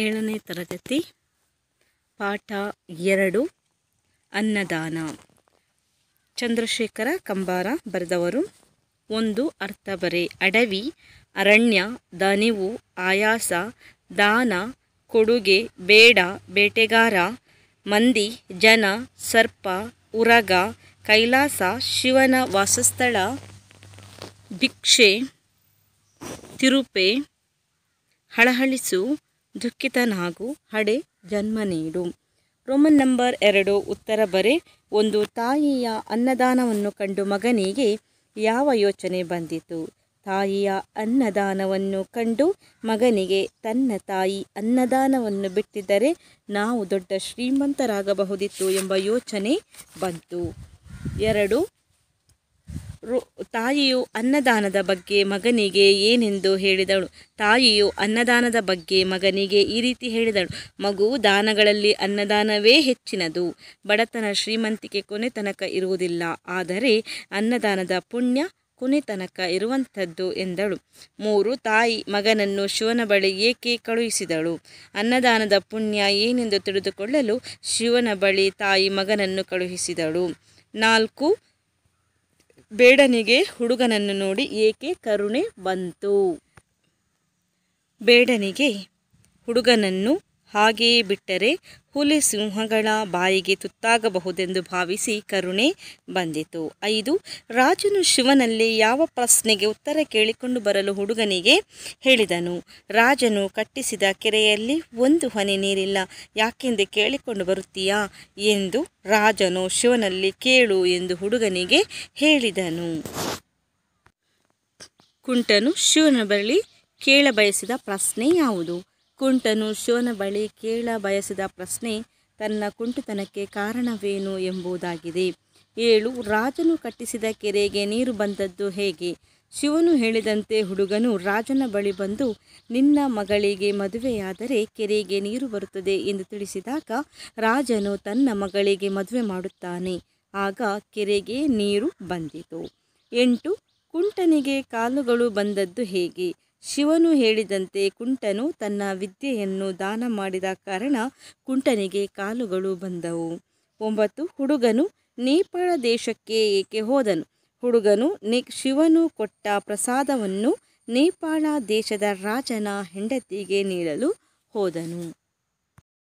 ಏಳನೇ ತರಗತಿ ಪಾಠ ಎರಡು ಅನ್ನದಾನ ಚಂದ್ರಶೇಖರ ಕಂಬಾರ ಬರೆದವರು ಒಂದು ಅರ್ಥ ಬರೆ ಅಡವಿ ಅರಣ್ಯ ದನಿವು ಆಯಾಸ ದಾನ ಕೊಡುಗೆ ಬೇಡ ಬೇಟೆಗಾರ ಮಂದಿ ಜನ ಸರ್ಪ ಉರಗ ಕೈಲಾಸ ಶಿವನ ವಾಸಸ್ಥಳ ಭಿಕ್ಷೆ ತಿರುಪೆ ಹಳಹಳಿಸು ದುಃಖಿತನಾಗು ಹಡೆ ಜನ್ಮ ನೀಡು ರೋಮನ್ ನಂಬರ್ ಎರಡು ಉತ್ತರ ಬರೆ ಒಂದು ತಾಯಿಯ ಅನ್ನದಾನವನ್ನು ಕಂಡು ಮಗನಿಗೆ ಯಾವ ಯೋಚನೆ ಬಂದಿತು ತಾಯಿಯ ಅನ್ನದಾನವನ್ನು ಕಂಡು ಮಗನಿಗೆ ತನ್ನ ತಾಯಿ ಅನ್ನದಾನವನ್ನು ಬಿಟ್ಟಿದ್ದರೆ ನಾವು ದೊಡ್ಡ ಶ್ರೀಮಂತರಾಗಬಹುದಿತ್ತು ಎಂಬ ಯೋಚನೆ ಬಂತು ಎರಡು ತಾಯಿಯು ಅನ್ನದಾನದ ಬಗ್ಗೆ ಮಗನಿಗೆ ಏನೆಂದು ಹೇಳಿದಳು ತಾಯಿಯು ಅನ್ನದಾನದ ಬಗ್ಗೆ ಮಗನಿಗೆ ಈ ರೀತಿ ಹೇಳಿದಳು ಮಗು ದಾನಗಳಲ್ಲಿ ಅನ್ನದಾನವೇ ಹೆಚ್ಚಿನದು ಬಡತನ ಶ್ರೀಮಂತಿಕೆ ಕೊನೆ ತನಕ ಇರುವುದಿಲ್ಲ ಆದರೆ ಅನ್ನದಾನದ ಪುಣ್ಯ ಕೊನೆ ತನಕ ಇರುವಂಥದ್ದು ಎಂದಳು ಮೂರು ತಾಯಿ ಮಗನನ್ನು ಶಿವನ ಬಳಿ ಏಕೆ ಕಳುಹಿಸಿದಳು ಅನ್ನದಾನದ ಪುಣ್ಯ ಏನೆಂದು ತಿಳಿದುಕೊಳ್ಳಲು ಶಿವನ ಬಳಿ ತಾಯಿ ಮಗನನ್ನು ಕಳುಹಿಸಿದಳು ನಾಲ್ಕು ಬೇಡನಿಗೆ ಹುಡುಗನನ್ನು ನೋಡಿ ಏಕೆ ಕರುಣೆ ಬಂತು ಬೇಡನಿಗೆ ಹುಡುಗನನ್ನು ಹಾಗೆಯೇ ಬಿಟ್ಟರೆ ಹುಲಿ ಸಿಂಹಗಳ ಬಾಯಿಗೆ ತುತ್ತಾಗಬಹುದೆಂದು ಭಾವಿಸಿ ಕರುಣೆ ಬಂದಿತು ಐದು ರಾಜನು ಶಿವನಲ್ಲಿ ಯಾವ ಪ್ರಶ್ನೆಗೆ ಉತ್ತರ ಕೇಳಿಕೊಂಡು ಬರಲು ಹುಡುಗನಿಗೆ ಹೇಳಿದನು ರಾಜನು ಕಟ್ಟಿಸಿದ ಕೆರೆಯಲ್ಲಿ ಒಂದು ಹನಿ ನೀರಿಲ್ಲ ಯಾಕೆಂದು ಕೇಳಿಕೊಂಡು ಬರುತ್ತೀಯಾ ಎಂದು ರಾಜನು ಶಿವನಲ್ಲಿ ಕೇಳು ಎಂದು ಹುಡುಗನಿಗೆ ಹೇಳಿದನು ಕುಂಟನು ಶಿವನ ಬಳಿ ಕೇಳಬಯಸಿದ ಪ್ರಶ್ನೆ ಯಾವುದು ಕುಂಟನು ಶಿವನ ಬಳಿ ಕೇಳ ಬಯಸಿದ ಪ್ರಶ್ನೆ ತನ್ನ ಕುಂಟುತನಕ್ಕೆ ಕಾರಣವೇನು ಎಂಬುದಾಗಿದೆ ಏಳು ರಾಜನು ಕಟ್ಟಿಸಿದ ಕೆರೆಗೆ ನೀರು ಬಂದದ್ದು ಹೇಗೆ ಶಿವನು ಹೇಳಿದಂತೆ ಹುಡುಗನು ರಾಜನ ಬಳಿ ಬಂದು ನಿನ್ನ ಮಗಳಿಗೆ ಮದುವೆಯಾದರೆ ಕೆರೆಗೆ ನೀರು ಬರುತ್ತದೆ ಎಂದು ತಿಳಿಸಿದಾಗ ರಾಜನು ತನ್ನ ಮಗಳಿಗೆ ಮದುವೆ ಮಾಡುತ್ತಾನೆ ಆಗ ಕೆರೆಗೆ ನೀರು ಬಂದಿತು ಎಂಟು ಕುಂಟನಿಗೆ ಕಾಲುಗಳು ಬಂದದ್ದು ಹೇಗೆ ಶಿವನು ಹೇಳಿದಂತೆ ಕುಂಟನು ತನ್ನ ವಿದ್ಯೆಯನ್ನು ದಾನ ಮಾಡಿದ ಕಾರಣ ಕುಂಟನಿಗೆ ಕಾಲುಗಳು ಬಂದವು ಒಂಬತ್ತು ಹುಡುಗನು ನೇಪಾಳ ದೇಶಕ್ಕೆ ಏಕೆ ಹೋದನು ಹುಡುಗನು ನೆಕ್ ಶಿವನು ಕೊಟ್ಟ ಪ್ರಸಾದವನ್ನು ನೇಪಾಳ ದೇಶದ ರಾಜನ ಹೆಂಡತಿಗೆ ನೀಡಲು ಹೋದನು